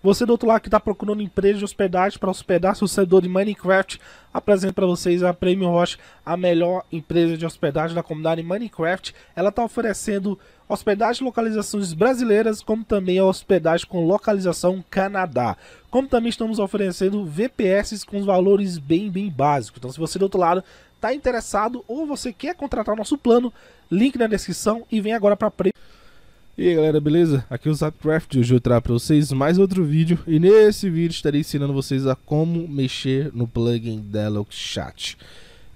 Você do outro lado que está procurando empresa de hospedagem para hospedar seu servidor de Minecraft, apresento para vocês a Premium Host, a melhor empresa de hospedagem da comunidade Minecraft. Ela está oferecendo hospedagem localizações brasileiras, como também a hospedagem com localização Canadá. Como também estamos oferecendo VPS com valores bem, bem básicos. Então, se você do outro lado está interessado ou você quer contratar o nosso plano, link na descrição e vem agora para a Premium. E aí galera, beleza? Aqui é o Zapcraft hoje eu trago para vocês mais outro vídeo e nesse vídeo estarei ensinando vocês a como mexer no plugin Chat.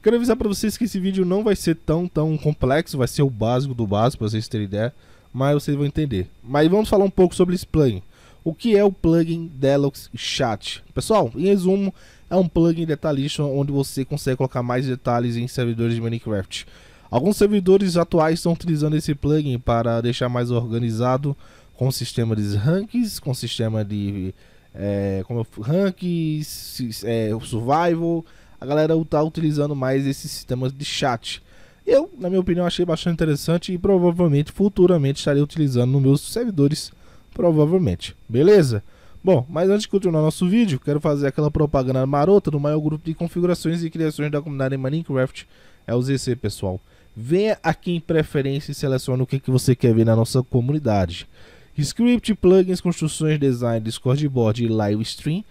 Quero avisar para vocês que esse vídeo não vai ser tão tão complexo, vai ser o básico do básico para vocês terem ideia, mas vocês vão entender. Mas vamos falar um pouco sobre esse plugin. O que é o plugin Deluxe Chat? Pessoal, em resumo, é um plugin detalhista onde você consegue colocar mais detalhes em servidores de Minecraft. Alguns servidores atuais estão utilizando esse plugin para deixar mais organizado com sistemas sistema de rankings, com sistema de é, como eu, rankings, é, survival. A galera está utilizando mais esses sistemas de chat. Eu, na minha opinião, achei bastante interessante e provavelmente futuramente estarei utilizando nos meus servidores. Provavelmente, beleza? Bom, mas antes de continuar nosso vídeo, quero fazer aquela propaganda marota do maior grupo de configurações e criações da comunidade Minecraft, é o ZC, pessoal. Venha aqui em preferência e selecione o que, é que você quer ver na nossa comunidade. Script, plugins, construções, design, discord board e live stream.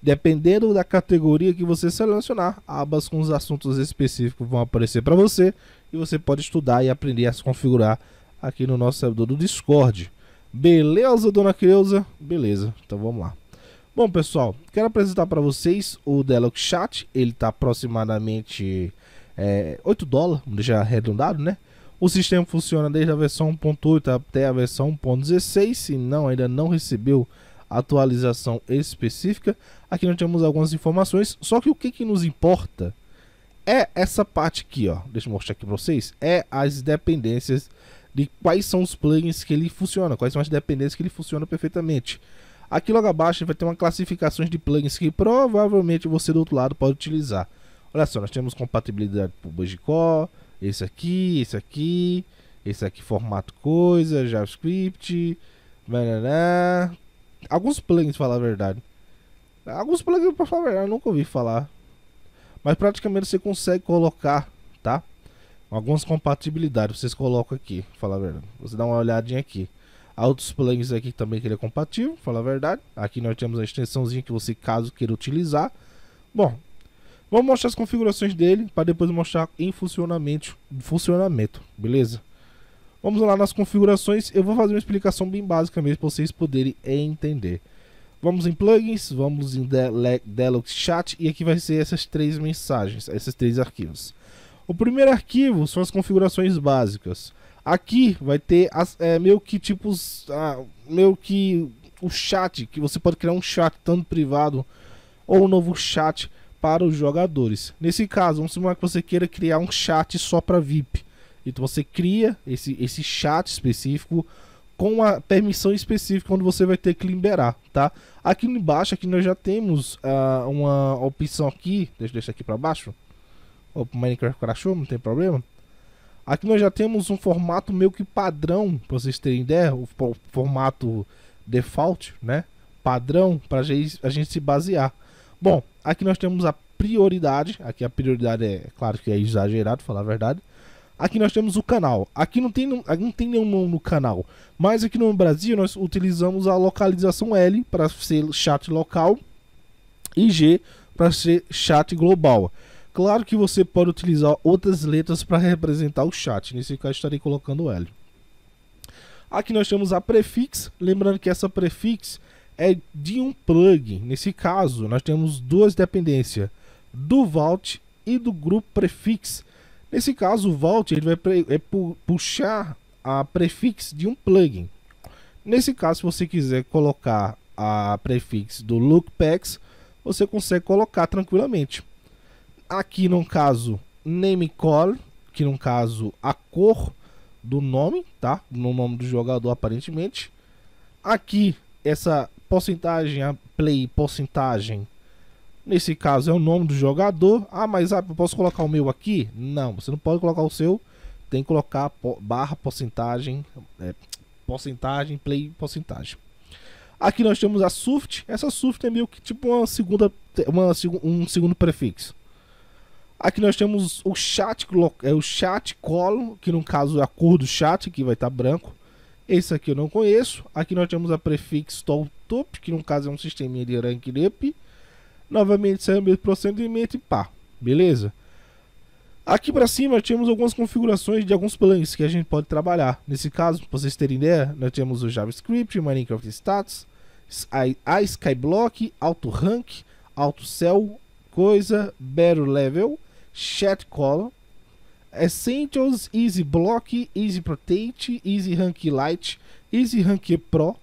Dependendo da categoria que você selecionar, abas com os assuntos específicos vão aparecer para você e você pode estudar e aprender a se configurar aqui no nosso servidor do Discord. Beleza, dona Creuza? Beleza, então vamos lá. Bom, pessoal, quero apresentar para vocês o Delux Chat. Ele está aproximadamente é, 8 dólares, vamos deixar arredondado, né? O sistema funciona desde a versão 1.8 até a versão 1.16 se não, ainda não recebeu atualização específica. Aqui nós temos algumas informações, só que o que, que nos importa é essa parte aqui, ó. Deixa eu mostrar aqui para vocês. É as dependências de quais são os plugins que ele funciona, quais são as dependências que ele funciona perfeitamente. Aqui logo abaixo vai ter uma classificação de plugins que provavelmente você do outro lado pode utilizar. Olha só, nós temos compatibilidade para o Bugicó, esse aqui, esse aqui, esse aqui formato coisa, JavaScript, banana. Alguns plugins, falar a verdade. Alguns plugins, para falar a verdade, eu nunca ouvi falar. Mas praticamente você consegue colocar, tá? Algumas compatibilidades vocês colocam aqui, falar a verdade. Você dá uma olhadinha aqui. Há outros plugins aqui também que ele é compatível, falar a verdade. Aqui nós temos a extensãozinha que você, caso queira utilizar. Bom, Vamos mostrar as configurações dele para depois mostrar em funcionamento, funcionamento, beleza? Vamos lá nas configurações, eu vou fazer uma explicação bem básica mesmo para vocês poderem entender. Vamos em plugins, vamos em Deluxe Chat e aqui vai ser essas três mensagens, esses três arquivos. O primeiro arquivo são as configurações básicas. Aqui vai ter as, é, meio que tipos, ah, meio que o chat, que você pode criar um chat tanto privado ou um novo chat para os jogadores. Nesse caso, vamos supor que você queira criar um chat só para VIP. Então você cria esse, esse chat específico com a permissão específica onde você vai ter que liberar, tá? Aqui embaixo, aqui nós já temos uh, uma opção aqui, deixa eu deixar aqui para baixo. O Minecraft crashou, não tem problema. Aqui nós já temos um formato meio que padrão, para vocês terem ideia, o formato default, né? Padrão para a gente se basear. Bom, Aqui nós temos a prioridade. Aqui a prioridade é, claro que é exagerado, falar a verdade. Aqui nós temos o canal. Aqui não tem, não tem nenhum nome no canal. Mas aqui no Brasil nós utilizamos a localização L para ser chat local e G para ser chat global. Claro que você pode utilizar outras letras para representar o chat. Nesse caso estarei colocando L. Aqui nós temos a prefix. Lembrando que essa prefix é de um plug. Nesse caso, nós temos duas dependências, do vault e do grupo prefix. Nesse caso, o vault ele vai é pu puxar a prefix de um plugin. Nesse caso, se você quiser colocar a prefix do lookpacks, você consegue colocar tranquilamente. Aqui, no caso, name call, que no caso a cor do nome, tá? No nome do jogador aparentemente. Aqui essa porcentagem, a play porcentagem. Nesse caso é o nome do jogador. Ah, mas ah, posso colocar o meu aqui? Não, você não pode colocar o seu. Tem que colocar barra porcentagem, é, porcentagem, play porcentagem. Aqui nós temos a SUFT. Essa SUFT é meio que tipo uma segunda, uma, um segundo prefixo. Aqui nós temos o chat, é o chat column, que no caso é a cor do chat, que vai estar tá branco. Esse aqui eu não conheço. Aqui nós temos a prefix top, que no caso é um sisteminha de rank up. Novamente saiu o mesmo procedimento e pá, beleza? Aqui para cima nós temos algumas configurações de alguns plugins que a gente pode trabalhar. Nesse caso, para vocês terem ideia, nós temos o JavaScript, Minecraft Status, a Skyblock, Auto Rank, Auto Cell, Coisa, Battle Level, Chat Column, Essentials, é Easy Block, Easy Protect, Easy Rank Lite, Easy Rank Pro,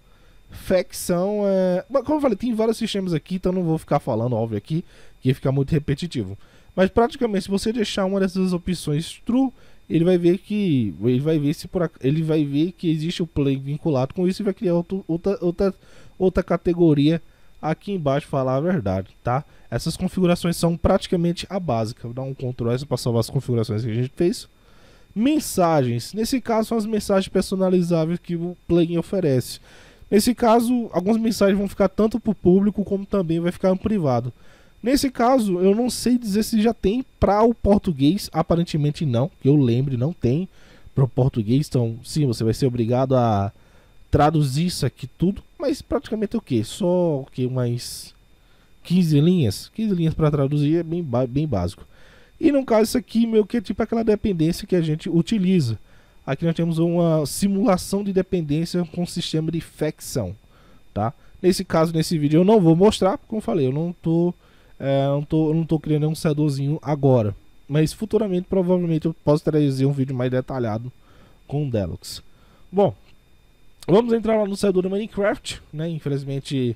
Facção. É... Como eu falei, tem vários sistemas aqui, então não vou ficar falando, óbvio, aqui, que fica muito repetitivo. Mas praticamente, se você deixar uma dessas opções true, ele vai ver que ele vai ver se por ele vai ver que existe o play vinculado com isso e vai criar outro, outra outra outra categoria aqui embaixo falar a verdade, tá? Essas configurações são praticamente a básica. Vou dar um Ctrl S para salvar as configurações que a gente fez. Mensagens. Nesse caso, são as mensagens personalizáveis que o plugin oferece. Nesse caso, algumas mensagens vão ficar tanto para o público como também vai ficar no privado. Nesse caso, eu não sei dizer se já tem para o português, aparentemente não, que eu lembre, não tem para o português, então sim, você vai ser obrigado a traduzir isso aqui tudo, mas praticamente o que? Só o que? Mais 15 linhas? 15 linhas para traduzir é bem, bem básico. E no caso, isso aqui meio que é tipo aquela dependência que a gente utiliza. Aqui nós temos uma simulação de dependência com o sistema de facção, tá? Nesse caso, nesse vídeo eu não vou mostrar, como eu falei, eu não tô, é, não tô, não tô criando um servidorzinho agora. Mas futuramente, provavelmente, eu posso trazer um vídeo mais detalhado com o Deluxe. Bom, Vamos entrar no servidor do Minecraft, né? Infelizmente,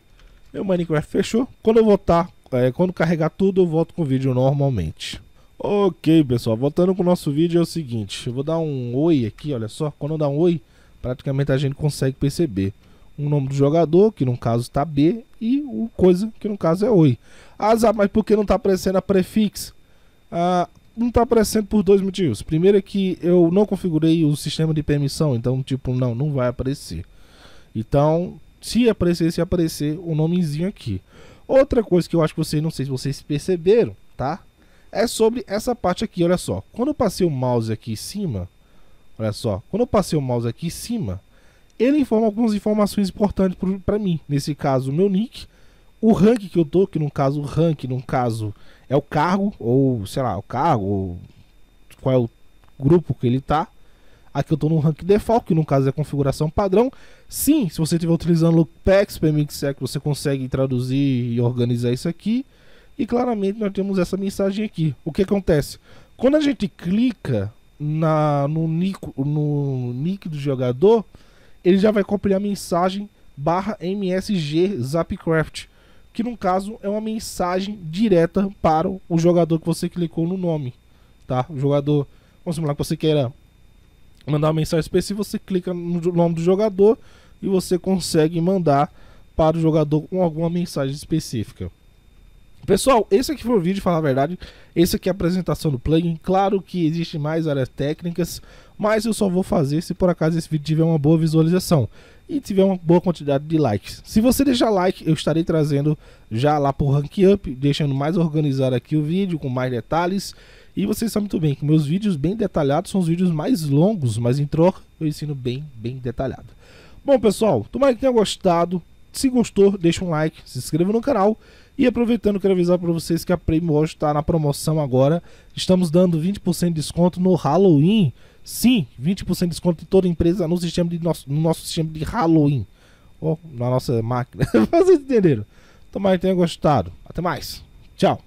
meu Minecraft fechou. Quando eu voltar, é, quando carregar tudo, eu volto com o vídeo normalmente. Ok, pessoal, voltando com o nosso vídeo é o seguinte. Eu vou dar um oi aqui, olha só. Quando eu dar um oi, praticamente a gente consegue perceber o nome do jogador, que no caso está B, e o coisa, que no caso é oi. Azar, ah, mas por que não está aparecendo a prefix? Ah, não tá aparecendo por dois motivos. Primeiro é que eu não configurei o sistema de permissão, então, tipo, não, não vai aparecer. Então, se aparecer, se aparecer o um nomezinho aqui. Outra coisa que eu acho que vocês, não sei se vocês perceberam, tá? É sobre essa parte aqui, olha só. Quando eu passei o mouse aqui em cima, olha só. Quando eu passei o mouse aqui em cima, ele informa algumas informações importantes para mim. Nesse caso, o meu nick, o rank que eu tô, que no caso, o rank, no caso, é o cargo, ou sei lá, o cargo, ou qual é o grupo que ele tá. Aqui eu estou no rank default, que no caso é a configuração padrão. Sim, se você estiver utilizando o PEX, PMXEC, você consegue traduzir e organizar isso aqui. E claramente nós temos essa mensagem aqui. O que acontece? Quando a gente clica na, no, nick, no nick do jogador, ele já vai copiar a mensagem barra MSG Zapcraft que no caso é uma mensagem direta para o jogador que você clicou no nome, tá? O jogador, vamos simular que você queira mandar uma mensagem específica, você clica no nome do jogador e você consegue mandar para o jogador com alguma mensagem específica. Pessoal, esse aqui foi o vídeo, falar a verdade. Esse aqui é a apresentação do plugin. Claro que existem mais áreas técnicas, mas eu só vou fazer se por acaso esse vídeo tiver uma boa visualização e tiver uma boa quantidade de likes. Se você deixar like, eu estarei trazendo já lá para o Rank Up, deixando mais organizado aqui o vídeo, com mais detalhes. E vocês sabem muito bem que meus vídeos bem detalhados são os vídeos mais longos, mas em troca eu ensino bem, bem detalhado. Bom pessoal, tomara que tenha gostado. Se gostou, deixa um like, se inscreva no canal. E aproveitando, quero avisar para vocês que a Prime hoje está na promoção agora. Estamos dando 20% de desconto no Halloween. Sim, 20% de desconto em toda empresa no, sistema de nosso, no nosso sistema de Halloween. Ou na nossa máquina. Vocês entenderam. Tomara que tenha gostado. Até mais. Tchau.